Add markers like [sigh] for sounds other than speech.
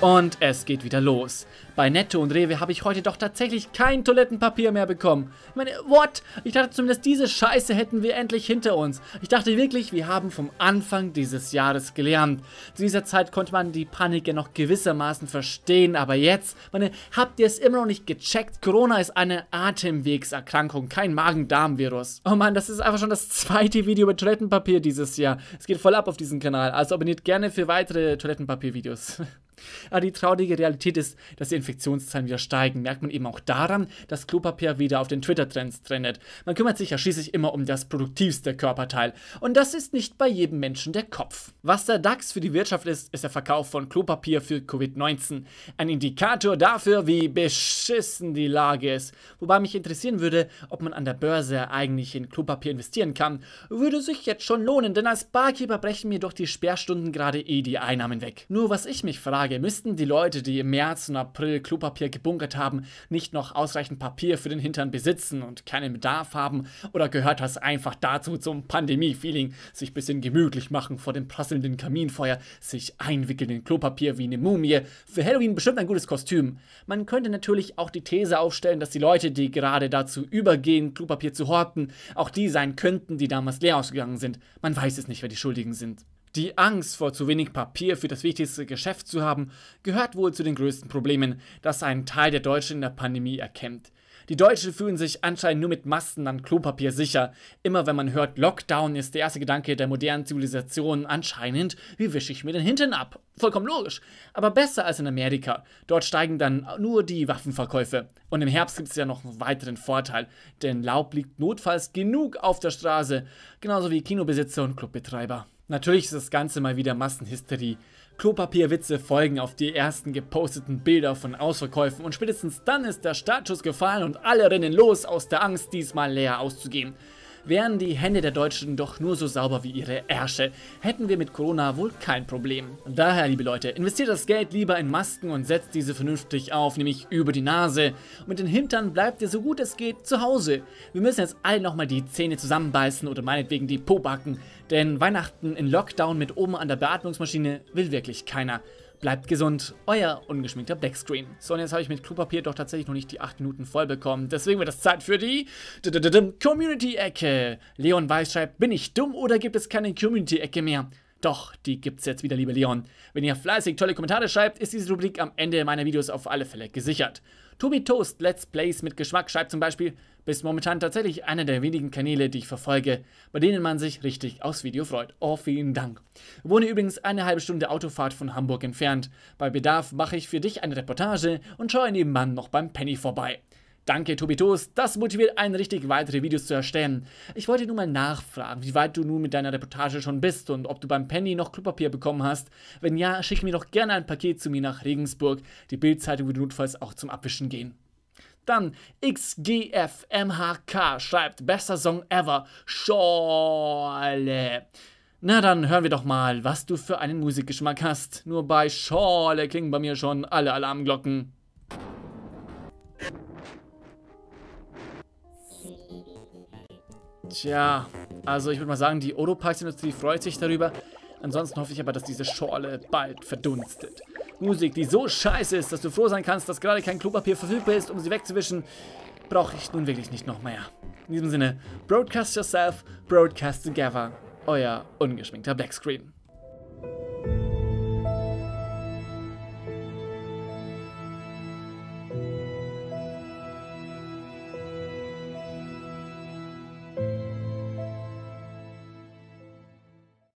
Und es geht wieder los. Bei Netto und Rewe habe ich heute doch tatsächlich kein Toilettenpapier mehr bekommen. Ich meine, what? Ich dachte zumindest, diese Scheiße hätten wir endlich hinter uns. Ich dachte wirklich, wir haben vom Anfang dieses Jahres gelernt. Zu dieser Zeit konnte man die Panik ja noch gewissermaßen verstehen, aber jetzt, meine, habt ihr es immer noch nicht gecheckt? Corona ist eine Atemwegserkrankung, kein Magen-Darm-Virus. Oh Mann, das ist einfach schon das zweite Video über Toilettenpapier dieses Jahr. Es geht voll ab auf diesem Kanal, also abonniert gerne für weitere Toilettenpapier-Videos. [laughs] Aber ah, die traurige Realität ist, dass die Infektionszahlen wieder steigen. Merkt man eben auch daran, dass Klopapier wieder auf den Twitter-Trends trendet. Man kümmert sich ja schließlich immer um das produktivste Körperteil. Und das ist nicht bei jedem Menschen der Kopf. Was der DAX für die Wirtschaft ist, ist der Verkauf von Klopapier für Covid-19. Ein Indikator dafür, wie beschissen die Lage ist. Wobei mich interessieren würde, ob man an der Börse eigentlich in Klopapier investieren kann. Würde sich jetzt schon lohnen, denn als Barkeeper brechen mir doch die Sperrstunden gerade eh die Einnahmen weg. Nur was ich mich frage, Frage, müssten die Leute, die im März und April Klopapier gebunkert haben, nicht noch ausreichend Papier für den Hintern besitzen und keinen Bedarf haben? Oder gehört das einfach dazu zum Pandemie-Feeling? Sich ein bisschen gemütlich machen vor dem prasselnden Kaminfeuer, sich einwickeln in Klopapier wie eine Mumie. Für Halloween bestimmt ein gutes Kostüm. Man könnte natürlich auch die These aufstellen, dass die Leute, die gerade dazu übergehen, Klopapier zu horten, auch die sein könnten, die damals leer ausgegangen sind. Man weiß es nicht, wer die Schuldigen sind. Die Angst vor zu wenig Papier für das wichtigste Geschäft zu haben, gehört wohl zu den größten Problemen, das ein Teil der Deutschen in der Pandemie erkennt. Die Deutschen fühlen sich anscheinend nur mit Masten an Klopapier sicher. Immer wenn man hört, Lockdown ist der erste Gedanke der modernen Zivilisation anscheinend, wie wische ich mir den Hintern ab? Vollkommen logisch. Aber besser als in Amerika. Dort steigen dann nur die Waffenverkäufe. Und im Herbst gibt es ja noch einen weiteren Vorteil, denn Laub liegt notfalls genug auf der Straße, genauso wie Kinobesitzer und Clubbetreiber. Natürlich ist das Ganze mal wieder Massenhysterie. Klopapierwitze folgen auf die ersten geposteten Bilder von Ausverkäufen und spätestens dann ist der Startschuss gefallen und alle rennen los aus der Angst, diesmal leer auszugehen wären die Hände der Deutschen doch nur so sauber wie ihre Ärsche, hätten wir mit Corona wohl kein Problem. Daher, liebe Leute, investiert das Geld lieber in Masken und setzt diese vernünftig auf, nämlich über die Nase. Und mit den Hintern bleibt ihr so gut es geht zu Hause. Wir müssen jetzt alle nochmal die Zähne zusammenbeißen oder meinetwegen die Pobacken, denn Weihnachten in Lockdown mit oben an der Beatmungsmaschine will wirklich keiner. Bleibt gesund, euer ungeschminkter Black Screen. So, und jetzt habe ich mit Klopapier doch tatsächlich noch nicht die 8 Minuten voll bekommen. Deswegen wird es Zeit für die Community-Ecke. Leon Weiß schreibt, bin ich dumm oder gibt es keine Community-Ecke mehr? Doch, die gibt's jetzt wieder, lieber Leon. Wenn ihr fleißig tolle Kommentare schreibt, ist diese Rubrik am Ende meiner Videos auf alle Fälle gesichert. Tobi Toast Let's Plays mit Geschmack schreibt zum Beispiel, bist momentan tatsächlich einer der wenigen Kanäle, die ich verfolge, bei denen man sich richtig aufs Video freut. Oh, vielen Dank. Wohne übrigens eine halbe Stunde Autofahrt von Hamburg entfernt. Bei Bedarf mache ich für dich eine Reportage und schaue nebenan noch beim Penny vorbei. Danke, Tobitos. Das motiviert einen richtig, weitere Videos zu erstellen. Ich wollte nur mal nachfragen, wie weit du nun mit deiner Reportage schon bist und ob du beim Penny noch Klopapier bekommen hast. Wenn ja, schick mir doch gerne ein Paket zu mir nach Regensburg. Die Bildzeitung würde notfalls auch zum Abwischen gehen. Dann XGFMHK schreibt Bester Song Ever. Schorle. Na dann hören wir doch mal, was du für einen Musikgeschmack hast. Nur bei Schorle klingen bei mir schon alle Alarmglocken. Tja, also ich würde mal sagen, die Oropax-Industrie freut sich darüber. Ansonsten hoffe ich aber, dass diese Schorle bald verdunstet. Musik, die so scheiße ist, dass du froh sein kannst, dass gerade kein Klopapier verfügbar ist, um sie wegzuwischen, brauche ich nun wirklich nicht noch mehr. In diesem Sinne, broadcast yourself, broadcast together. Euer ungeschminkter Blackscreen.